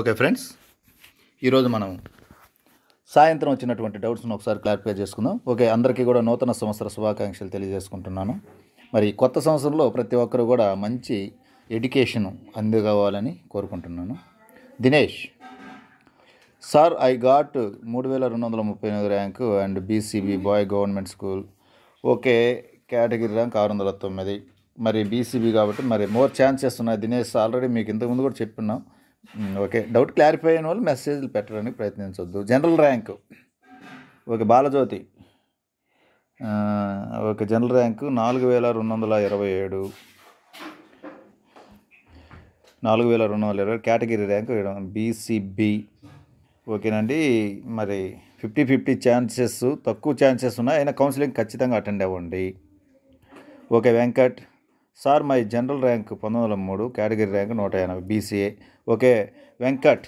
okay friends ఈరోజు మనం సాయంత్రం వచ్చినటువంటి డౌట్స్ని ఒకసారి క్లారిఫై చేసుకుందాం ఓకే అందరికీ కూడా నూతన సంవత్సర శుభాకాంక్షలు తెలియజేసుకుంటున్నాను మరి కొత్త సంవత్సరంలో ప్రతి ఒక్కరు కూడా మంచి ఎడ్యుకేషన్ అందుకోవాలని కోరుకుంటున్నాను దినేష్ సార్ ఐ గాట్ మూడు వేల రెండు వందల ముప్పై ఎనిమిది rank and BCB boy government school okay category rank ఆరు వందల తొమ్మిది మరి బీసీబీ కాబట్టి మరి మోర్ ఛాన్సెస్ ఉన్నాయి దినేష్ ఆల్రెడీ మీకు ఇంతకుముందు కూడా చెప్పిన్నాం ఓకే డౌట్ క్లారిఫై అయిన వాళ్ళు మెసేజ్లు పెట్టడానికి ప్రయత్నించవద్దు general rank okay Balajyothi okay general rank నాలుగు వేల రెండు వందల ఇరవై ఏడు నాలుగు వేల రెండు వందల ఇరవై కేటగిరీ ర్యాంక్ బీసీబి ఓకేనండి మరి ఫిఫ్టీ ఫిఫ్టీ ఛాన్సెస్ తక్కువ ఛాన్సెస్ ఉన్నాయి అయినా కౌన్సిలింగ్ ఖచ్చితంగా అటెండ్ అవ్వండి okay Venkat sir my general rank పంతొమ్మిది వందల మూడు కేటగిరీ ర్యాంక్ నూట ఎనభై బీసీఏ ఓకే వెంకట్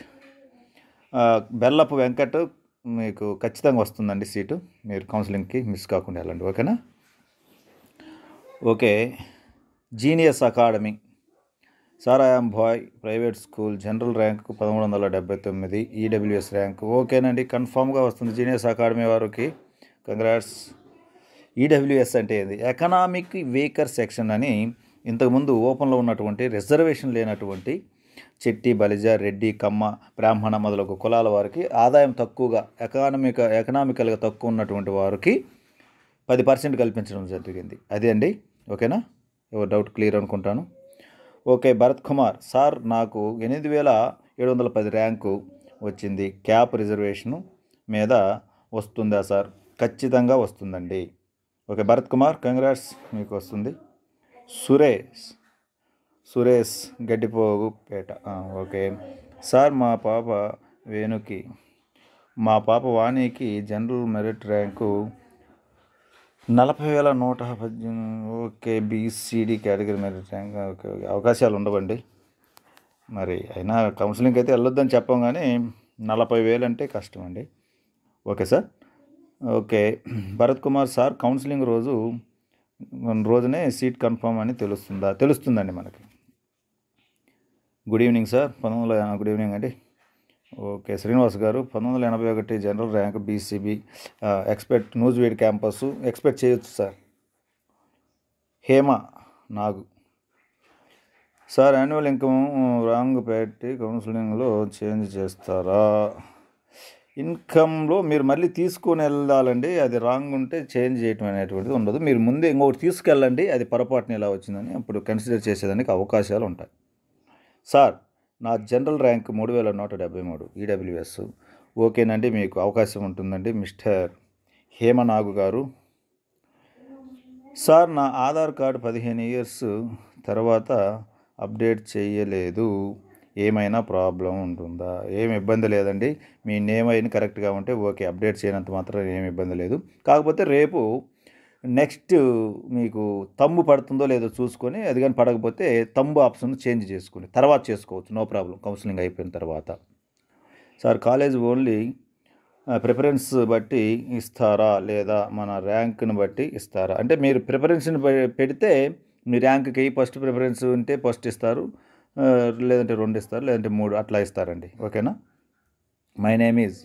బెల్లపు వెంకట్ మీకు ఖచ్చితంగా వస్తుందండి సీటు మీరు కౌన్సిలింగ్కి మిస్ కాకుండా వెళ్ళండి ఓకేనా okay genius academy sir I'm boy private school general rank పదమూడు వందల డెబ్బై తొమ్మిది ఈడబ్ల్యూఎస్ ర్యాంకు ఓకేనండి కన్ఫామ్గా వస్తుంది జీనియస్ అకాడమీ వారికి కంగ్రాట్స్ ఈడబ్ల్యూఎస్ అంటే ఏంది ఎకనామిక్ వీకర్ సెక్షన్ అని ఇంతకుముందు ఓపెన్లో ఉన్నటువంటి రిజర్వేషన్ లేనటువంటి చెట్టి బలిజ రెడ్డి కమ్మ బ్రాహ్మణ మొదలగు కులాల వారికి ఆదాయం తక్కువగా ఎకానమిక ఎకనామికల్గా తక్కువ ఉన్నటువంటి వారికి పది పర్సెంట్ కల్పించడం జరిగింది అదే అండి ఓకేనా ఎవరు డౌట్ క్లియర్ అనుకుంటాను ఓకే భరత్ కుమార్ సార్ నాకు ఎనిమిది వేల ఏడు వందల పది ర్యాంకు వచ్చింది క్యాప్ రిజర్వేషను మీద వస్తుందా సార్ ఖచ్చితంగా వస్తుందండి ఓకే భరత్ కుమార్ కంగ్రాట్స్ మీకు వస్తుంది సురేష్ సురేష్ గడ్డిపోగు పేట ఓకే సార్ మా పాప వేణుకి మా పాప వాణికి జనరల్ మెరిట్ ర్యాంకు నలభై వేల నూట పద్దెనిమిది okay BCD category merit rank okay okay అవకాశాలు ఉండవండి మరి అయినా కౌన్సిలింగ్ అయితే వెళ్ళొద్దని చెప్పాం కానీ నలభై వేలు అంటే కష్టం అండి okay sir okay Bharat Kumar sir counselling రోజు రోజునే సీట్ కన్ఫర్మ్ అని తెలుస్తుందా తెలుస్తుందండి మనకి గుడ్ ఈవినింగ్ సార్ పంతొమ్మిది వందల గుడ్ ఈవినింగ్ అండి ఓకే శ్రీనివాస్ గారు పంతొమ్మిది వందల ఎనభై ఒకటి general rank BCB expect Nuzvid campus expect చేయొచ్చు sir Hema Nagu sir annual income wrong పెట్టి కౌన్సిలింగ్లో చేంజ్ చేస్తారా ఇన్కంలో మీరు మళ్ళీ తీసుకుని వెళ్ళాలండి అది రాంగ్ ఉంటే చేంజ్ చేయటం అనేటువంటిది ఉండదు మీరు ముందే ఇంకొకటి తీసుకెళ్ళండి అది పొరపాటున ఎలా వచ్చిందని అప్పుడు కన్సిడర్ చేసేదానికి అవకాశాలు ఉంటాయి సార్ నా జనరల్ ర్యాంక్ మూడు వేల నూట డెబ్బై మూడు ఈడబ్ల్యూఎస్ ఓకేనండి మీకు అవకాశం ఉంటుందండి మిస్టర్ హేమనాగు గారు సార్ నా ఆధార్ కార్డు పదిహేను ఇయర్స్ తర్వాత అప్డేట్ చేయలేదు ఏమైనా ప్రాబ్లం ఉంటుందా ఏం ఇబ్బంది లేదండి మీ నేమ్ అయిన కరెక్ట్గా ఉంటే ఓకే అప్డేట్ చేయనంత మాత్రం ఏమి ఇబ్బంది లేదు కాకపోతే రేపు నెక్స్ట్ మీకు తమ్ము పడుతుందో లేదో చూసుకొని అది కానీ పడకపోతే తమ్ము ఆప్షన్ చేంజ్ చేసుకొని తర్వాత చేసుకోవచ్చు నో ప్రాబ్లం కౌన్సిలింగ్ అయిపోయిన తర్వాత సార్ కాలేజ్ ఓన్లీ ప్రిఫరెన్స్ బట్టి ఇస్తారా లేదా మన ర్యాంక్ని బట్టి ఇస్తారా అంటే మీరు ప్రిఫరెన్స్ని పెడితే మీ ర్యాంక్కి ఫస్ట్ ప్రిఫరెన్స్ ఉంటే ఫస్ట్ ఇస్తారు లేదంటే రెండు ఇస్తారు లేదంటే మూడు అట్లా ఇస్తారండి ఓకేనా మై నేమ్ ఈజ్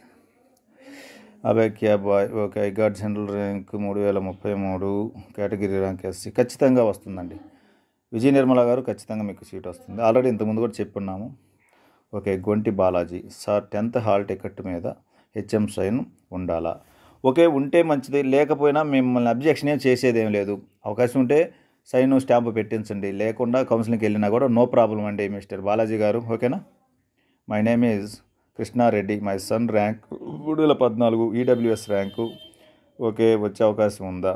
క్యా boy okay I general rank మూడు వేల ముప్పై మూడు కేటగిరీ ర్యాంక్ ఎస్సీ ఖచ్చితంగా వస్తుందండి విజయ నిర్మల గారు ఖచ్చితంగా మీకు సీట్ వస్తుంది ఆల్రెడీ ఇంతకుముందు కూడా చెప్పున్నాము okay Gonti Balaji sir tenth hall ticket మీద హెచ్ఎం సైన్ ఉండాలా ఓకే ఉంటే మంచిది లేకపోయినా మిమ్మల్ని అబ్జెక్షన్ ఏం చేసేదేం లేదు అవకాశం ఉంటే సైను స్టాంపు పెట్టించండి లేకుండా కౌన్సిలింగ్కి వెళ్ళినా కూడా నో ప్రాబ్లం అండి మిస్టర్ బాలాజీ గారు ఓకేనా my name is Krishnareddy my son rank మూడు వేల పద్నాలుగు ఈడబ్ల్యూఎస్ e ర్యాంకు ఓకే వచ్చే అవకాశం ఉందా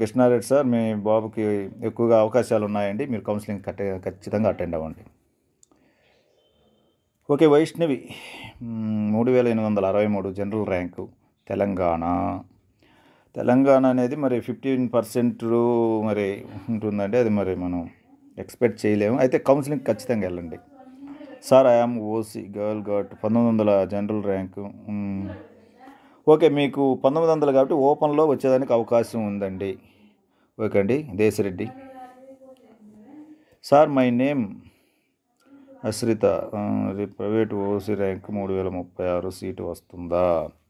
కృష్ణారెడ్డి సార్ మీ బాబుకి ఎక్కువగా అవకాశాలు ఉన్నాయండి మీరు కౌన్సిలింగ్ కట్టే ఖచ్చితంగా అటెండ్ అవ్వండి ఓకే వైష్ణవి మూడు వేల ఎనిమిది వందల అరవై మూడు జనరల్ ర్యాంకు తెలంగాణ తెలంగాణ అనేది మరి ఫిఫ్టీన్ పర్సెంట్ మరి ఉంటుందండి అది మరి మనం ఎక్స్పెక్ట్ చేయలేము అయితే కౌన్సిలింగ్ ఖచ్చితంగా వెళ్ళండి sir I am OC girl got పంతొమ్మిది వందల జనరల్ ర్యాంకు ఓకే మీకు పంతొమ్మిది వందలు కాబట్టి ఓపెన్లో వచ్చేదానికి అవకాశం ఉందండి ఓకే అండి Desareddy sir my name Ashritha private OC rank మూడు వేల ముప్పై ఆరు సీటు వస్తుందా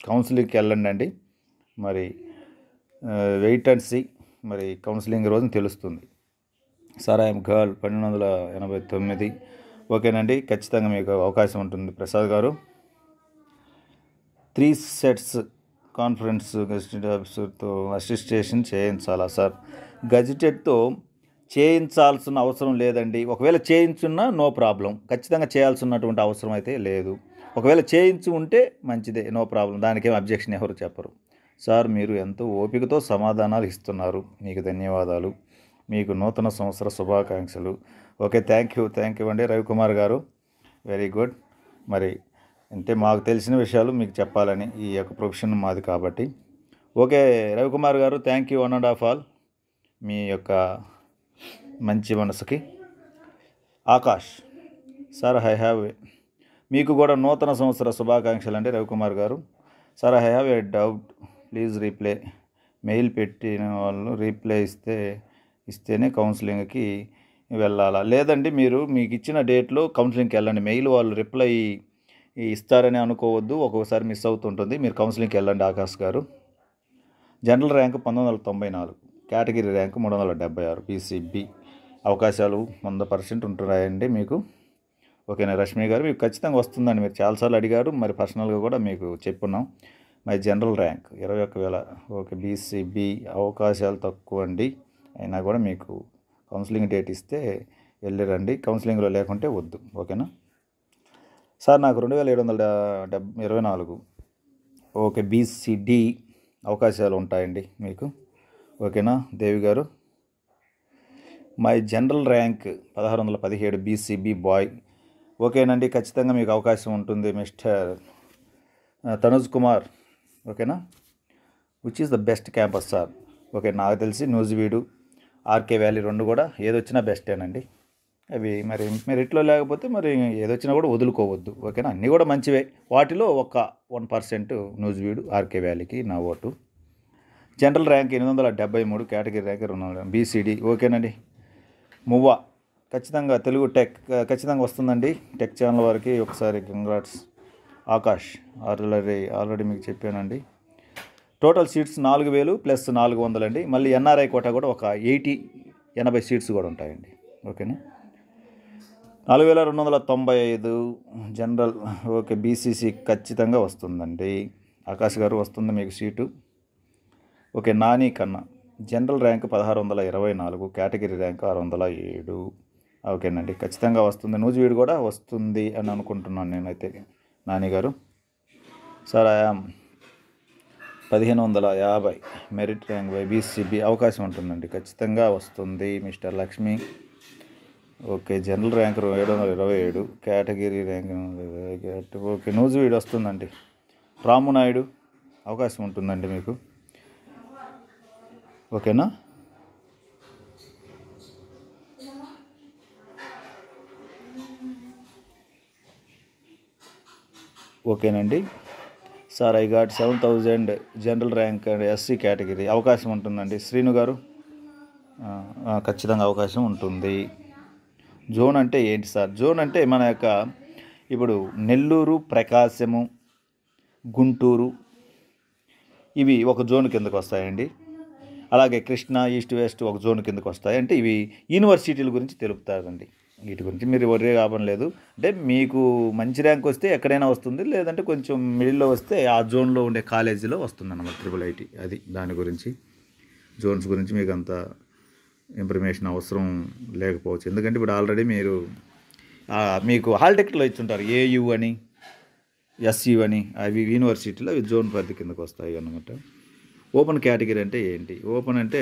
కౌన్సిలింగ్కి వెళ్ళండి అండి మరి వెయిట్ అండ్ సి మరి కౌన్సిలింగ్ రోజున తెలుస్తుంది సారాయం గర్ల్ పన్నెండు వందల ఎనభై తొమ్మిది ఓకేనండి ఖచ్చితంగా మీకు అవకాశం ఉంటుంది ప్రసాద్ గారు త్రీ సెట్స్ కాన్ఫరెన్స్ గజిటెడ్ ఆఫీసర్తో అసిస్టేషన్ చేయించాలా సార్ గజిటెడ్తో చేయించాల్సిన అవసరం లేదండి ఒకవేళ చేయించున్నా నో ప్రాబ్లం ఖచ్చితంగా చేయాల్సినటువంటి అవసరం అయితే లేదు ఒకవేళ చేయించి ఉంటే మంచిదే నో ప్రాబ్లం దానికేం అబ్జెక్షన్ ఎవరు చెప్పరు సార్ మీరు ఎంతో ఓపికతో సమాధానాలు ఇస్తున్నారు మీకు ధన్యవాదాలు మీకు నూతన సంవత్సర శుభాకాంక్షలు okay thank you thank you అండి రవికుమార్ గారు వెరీ గుడ్ మరి అంటే మాకు తెలిసిన విషయాలు మీకు చెప్పాలని ఈ యొక్క ప్రొఫెషన్ మాది కాబట్టి ఓకే రవికుమార్ గారు thank you one and half all మీ యొక్క మంచి మనసుకి ఆకాష్ సార్ ఐ హ్యావ్ మీకు కూడా నూతన సంవత్సర శుభాకాంక్షలు అండి రవికుమార్ గారు sir I have a doubt please reply mail పెట్టిన వాళ్ళు రీప్లై ఇస్తే ఇస్తేనే కౌన్సిలింగ్కి వెళ్ళాలా లేదండి మీరు మీకు ఇచ్చిన డేట్లో కౌన్సిలింగ్కి వెళ్ళండి మెయిల్ వాళ్ళు రిప్లై ఇస్తారని అనుకోవద్దు ఒక్కొక్కసారి మిస్ అవుతుంటుంది మీరు కౌన్సిలింగ్కి వెళ్ళండి ఆకాష్ గారు జనరల్ ర్యాంకు పంతొమ్మిది వందల తొంభై నాలుగు కేటగిరీ ర్యాంకు మూడు వందల డెబ్బై ఆరు పీసీబీ అవకాశాలు వంద పర్సెంట్ ఉంటున్నాయండి మీకు ఓకేనా రష్మి గారు మీకు ఖచ్చితంగా వస్తుందండి మీరు చాలాసార్లు అడిగారు మరి పర్సనల్గా కూడా మీకు చెప్పున్నాం మై జనరల్ ర్యాంక్ ఇరవై ఒక వేల ఓకే బీసీ బి అవకాశాలు తక్కువ అండి అయినా కూడా మీకు కౌన్సిలింగ్ డేట్ ఇస్తే వెళ్ళిరండి కౌన్సిలింగ్లో లేకుంటే వద్దు ఓకేనా సార్ నాకు రెండు వేల ఏడు వందల డెబ్ ఇరవై నాలుగు ఓకే బీసీడి అవకాశాలు ఉంటాయండి మీకు ఓకేనా దేవి గారు మై జనరల్ ర్యాంక్ పదహారు వందల పదిహేడు బీసీబీ బాయ్ ఓకేనండి ఖచ్చితంగా మీకు అవకాశం ఉంటుంది మిస్టర్ తనుజ్ కుమార్ ఓకేనా which is the best campus sir okay నాకు తెలిసి న్యూజివీడు ఆర్కే వ్యాలీ రెండు కూడా ఏదొచ్చినా బెస్టేనండి అవి మరి మెరిట్లో లేకపోతే మరి ఏదొచ్చినా కూడా వదులుకోవద్దు ఓకేనా అన్నీ కూడా మంచివే వాటిలో ఒక వన్ పర్సెంట్ న్యూజివీడు ఆర్కే వ్యాలీకి నా ఓటు జనరల్ ర్యాంక్ ఎనిమిది వందల డెబ్బై మూడు కేటగిరీ ర్యాంక్ రెండు వందల బీసీడీ ఓకేనండి మువ్వా ఖచ్చితంగా తెలుగు టెక్ ఖచ్చితంగా వస్తుందండి టెక్ ఛానల్ వారికి ఒకసారి కంగ్రాట్స్ ఆకాష్ ఆల్రెడీ ఆల్రెడీ మీకు చెప్పానండి టోటల్ సీట్స్ నాలుగు వేలు ప్లస్ నాలుగు వందలండి మళ్ళీ ఎన్ఆర్ఐ కోటా కూడా ఒక ఎయిటీ ఎనభై సీట్స్ కూడా ఉంటాయండి ఓకేనా నాలుగు వేల రెండు వందల తొంభై ఐదు జనరల్ ఓకే బీసీసీ ఖచ్చితంగా వస్తుందండి ఆకాష్ గారు వస్తుంది మీకు సీటు ఓకే నాని కన్నా జనరల్ ర్యాంక్ పదహారు వందల ఇరవై నాలుగు కేటగిరీ ర్యాంక్ ఆరు వందల ఏడు ఓకేనండి ఖచ్చితంగా వస్తుంది నూజివీడు కూడా వస్తుంది అని అనుకుంటున్నాను నేనైతే నానిగారు సార్ ఆయా పదిహేను వందల యాభై మెరిట్ ర్యాంక్ బై అవకాశం ఉంటుందండి ఖచ్చితంగా వస్తుంది mister Lakshmi okay general rank ఏడు వందల ఇరవై ఏడు కేటగిరీ ర్యాంక్ ఓకే న్యూస్ వీడు వస్తుందండి రాము నాయుడు అవకాశం ఉంటుందండి మీకు ఓకేనా ఓకేనండి sir I got seven thousand general rank and SC category అవకాశం ఉంటుందండి శ్రీను గారు ఖచ్చితంగా అవకాశం ఉంటుంది జోన్ అంటే ఏంటి సార్ జోన్ అంటే మన యొక్క ఇప్పుడు నెల్లూరు ప్రకాశము గుంటూరు ఇవి ఒక జోన్ కిందకు వస్తాయండి అలాగే కృష్ణా ఈస్ట్ వెస్ట్ ఒక జోన్ కిందకు వస్తాయి అంటే ఇవి యూనివర్సిటీల గురించి తెలుపుతారండి వీటి గురించి మీరు వర్రీ కావడం లేదు అంటే మీకు మంచి ర్యాంక్ వస్తే ఎక్కడైనా వస్తుంది లేదంటే కొంచెం మిడిల్లో వస్తే ఆ జోన్లో ఉండే కాలేజీలో వస్తుంది అన్నమాట ట్రిపుల్ ఐటీ అది దాని గురించి జోన్స్ గురించి మీకు అంత ఇన్ఫర్మేషన్ అవసరం లేకపోవచ్చు ఎందుకంటే ఇప్పుడు ఆల్రెడీ మీరు మీకు హాల్ టికెట్లో ఇచ్చుంటారు ఏయు అని ఎస్యు అని అవి యూనివర్సిటీలో అవి జోన్ పరిధి కిందకు వస్తాయి అనమాట ఓపెన్ కేటగిరీ అంటే ఏంటి ఓపెన్ అంటే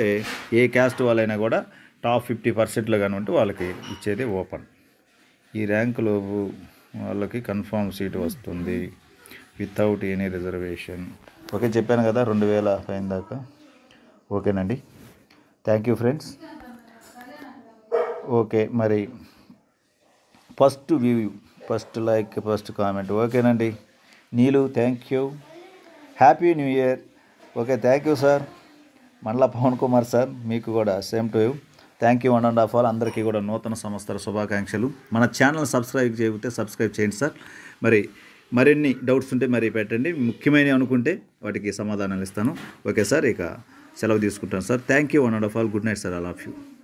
ఏ క్యాస్ట్ వాళ్ళైనా కూడా టాప్ ఫిఫ్టీ పర్సెంట్లో కానివ్వండి వాళ్ళకి ఇచ్చేది ఓపెన్ ఈ ర్యాంకులో వాళ్ళకి కన్ఫామ్ సీట్ వస్తుంది వితౌట్ ఎనీ రిజర్వేషన్ ఓకే చెప్పాను కదా రెండు వేల పైన దాకా ఓకేనండి థ్యాంక్ యూ ఫ్రెండ్స్ ఓకే మరి first view first like first comment ఓకేనండి Neelu thank you happy new year okay thank you sir మళ్ళా పవన్ కుమార్ సార్ మీకు కూడా same to you thank you one and half all అందరికీ కూడా నూతన సంవత్సర శుభాకాంక్షలు మన ఛానల్ సబ్స్క్రైబ్ చేయకపోతే సబ్స్క్రైబ్ చేయండి సార్ మరి మరిన్ని డౌట్స్ ఉంటే మరి పెట్టండి ముఖ్యమైనవి అనుకుంటే వాటికి సమాధానాలు ఇస్తాను ఓకే సార్ ఇక సెలవు తీసుకుంటాను sir thank you one and half all good night sir all of you